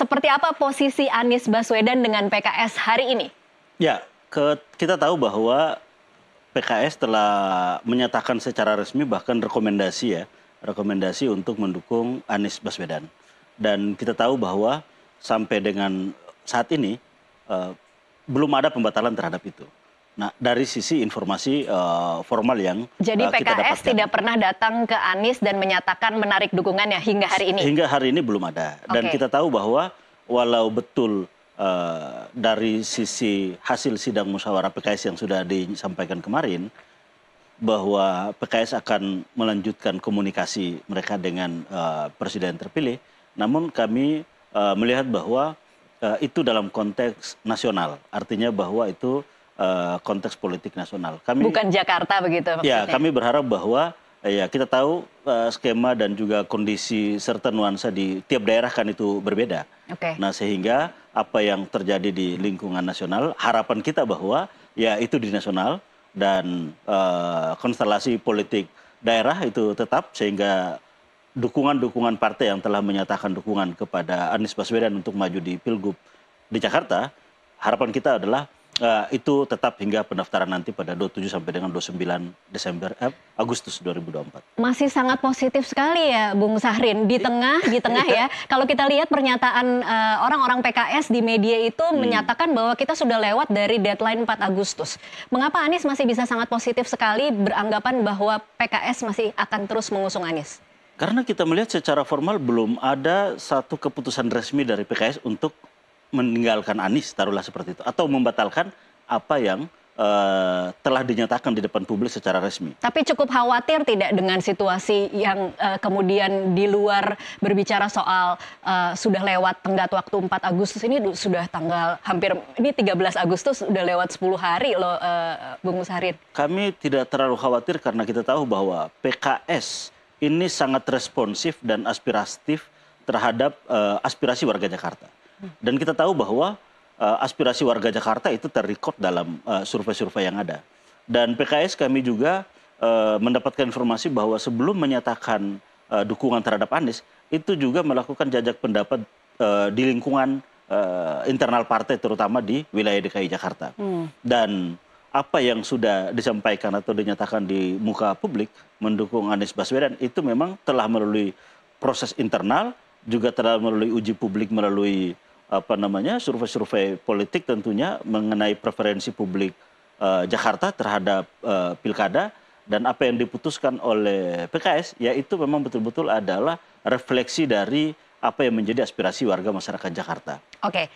Seperti apa posisi Anies Baswedan dengan PKS hari ini? Ya, ke, kita tahu bahwa PKS telah menyatakan secara resmi bahkan rekomendasi ya, rekomendasi untuk mendukung Anies Baswedan. Dan kita tahu bahwa sampai dengan saat ini eh, belum ada pembatalan terhadap itu. Nah, dari sisi informasi uh, formal yang Jadi uh, kita PKS tidak pernah datang ke Anies dan menyatakan menarik dukungannya hingga hari ini. Hingga hari ini belum ada. Dan okay. kita tahu bahwa walau betul uh, dari sisi hasil sidang musyawarah PKS yang sudah disampaikan kemarin bahwa PKS akan melanjutkan komunikasi mereka dengan uh, presiden terpilih, namun kami uh, melihat bahwa uh, itu dalam konteks nasional. Artinya bahwa itu Eh, konteks politik nasional. Kami bukan Jakarta begitu ya, maksudnya. Ya, kami berharap bahwa eh, ya kita tahu uh, skema dan juga kondisi serta nuansa di tiap daerah kan itu berbeda. Okay. Nah, sehingga apa yang terjadi di lingkungan nasional, harapan kita bahwa ya itu di nasional dan uh, konstelasi politik daerah itu tetap sehingga dukungan-dukungan partai yang telah menyatakan dukungan kepada Anies Baswedan untuk maju di Pilgub di Jakarta, harapan kita adalah Eh, itu tetap hingga pendaftaran nanti pada 27 sampai dengan 29 Desember eh, Agustus 2024. Masih sangat positif sekali ya Bung Sahrin di tengah di tengah ya. Kalau kita lihat pernyataan eh, orang-orang uh, PKS di media itu hmm. menyatakan bahwa kita sudah lewat dari deadline 4 Agustus. Mengapa Anies masih bisa sangat positif sekali beranggapan bahwa PKS masih akan terus mengusung Anies? Karena kita melihat secara formal belum ada satu keputusan resmi dari PKS untuk meninggalkan Anies taruhlah seperti itu atau membatalkan apa yang uh, telah dinyatakan di depan publik secara resmi. Tapi cukup khawatir tidak dengan situasi yang uh, kemudian di luar berbicara soal uh, sudah lewat tenggat waktu 4 Agustus ini sudah tanggal hampir ini 13 Agustus sudah lewat 10 hari loh uh, Bung Musharin. Kami tidak terlalu khawatir karena kita tahu bahwa PKS ini sangat responsif dan aspiratif terhadap uh, aspirasi warga Jakarta. Dan kita tahu bahwa uh, aspirasi warga Jakarta itu terrecord dalam eh, survei-survei uh, yang ada. Dan PKS kami juga uh, mendapatkan informasi bahwa sebelum menyatakan uh, dukungan terhadap Anies, itu juga melakukan jajak pendapat uh, di lingkungan uh, internal partai terutama di wilayah DKI Jakarta. Hmm. Dan apa yang sudah disampaikan atau dinyatakan di muka publik mendukung Anies Baswedan itu memang telah melalui proses internal juga telah melalui uji publik melalui apa namanya survei-survei politik tentunya mengenai preferensi publik uh, Jakarta terhadap uh, pilkada dan apa yang diputuskan oleh PKS yaitu memang betul-betul adalah refleksi dari apa yang menjadi aspirasi warga masyarakat Jakarta. Oke,